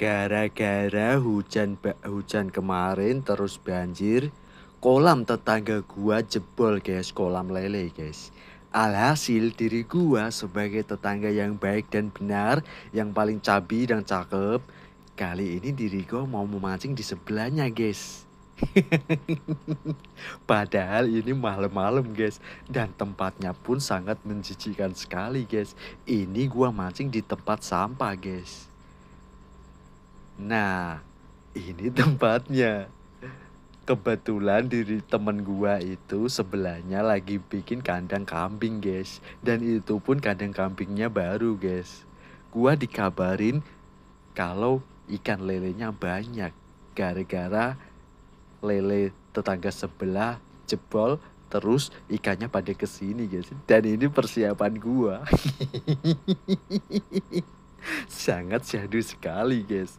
Gara-gara hujan hujan kemarin terus banjir, kolam tetangga gua jebol guys, kolam lele guys. Alhasil diri gua sebagai tetangga yang baik dan benar, yang paling cabi dan cakep, kali ini diri gua mau memancing di sebelahnya guys. Padahal ini malam-malam guys Dan tempatnya pun sangat menjijikan sekali guys Ini gua mancing di tempat sampah guys Nah, ini tempatnya. Kebetulan diri temen gua itu sebelahnya lagi bikin kandang kambing, guys. Dan itu pun kandang kambingnya baru, guys. Gua dikabarin kalau ikan lelenya banyak. Gara-gara lele tetangga sebelah jebol terus ikannya pada kesini guys dan ini persiapan gua sangat syahdu sekali guys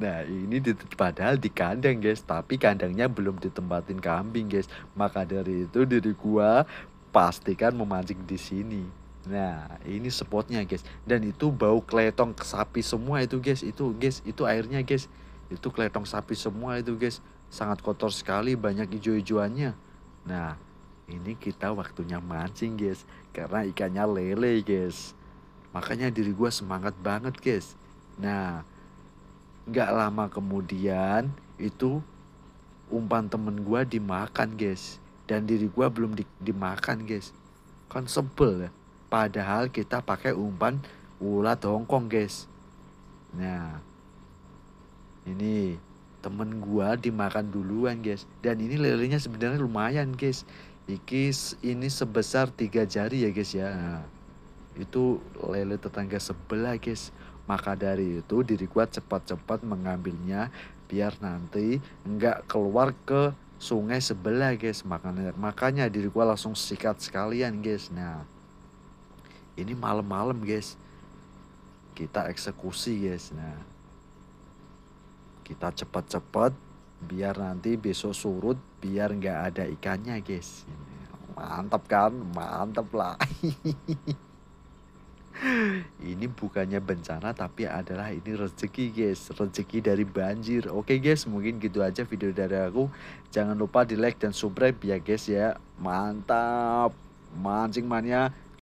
Nah, ini di, padahal di kandang, guys, tapi kandangnya belum ditempatin kambing, guys. Maka dari itu diri gua pastikan memancing di sini. Nah, ini spotnya, guys. Dan itu bau kletong sapi semua itu, guys. Itu, guys, itu airnya, guys. Itu kletong sapi semua itu, guys. Sangat kotor sekali, banyak hijau-hijauannya. Nah, ini kita waktunya mancing, guys. Karena ikannya lele, guys. Makanya diri gua semangat banget, guys. Nah, nggak lama kemudian itu umpan temen gue dimakan guys. Dan diri gue belum di, dimakan guys. Kan sebel ya. Padahal kita pakai umpan ulat Hongkong guys. Nah ini temen gue dimakan duluan guys dan ini lelenya sebenarnya lumayan guys iki ini sebesar tiga jari ya guys ya nah, itu lele tetangga sebelah guys maka dari itu diri gua cepat-cepat mengambilnya biar nanti nggak keluar ke sungai sebelah guys. Makanya makanya diri gua langsung sikat sekalian guys. Nah, ini malam-malam guys. Kita eksekusi guys. Nah, kita cepat-cepat biar nanti besok surut biar nggak ada ikannya guys mantap kan mantap lah ini bukannya bencana tapi adalah ini rezeki guys rezeki dari banjir oke guys mungkin gitu aja video dari aku jangan lupa di like dan subscribe ya guys ya mantap mancing mania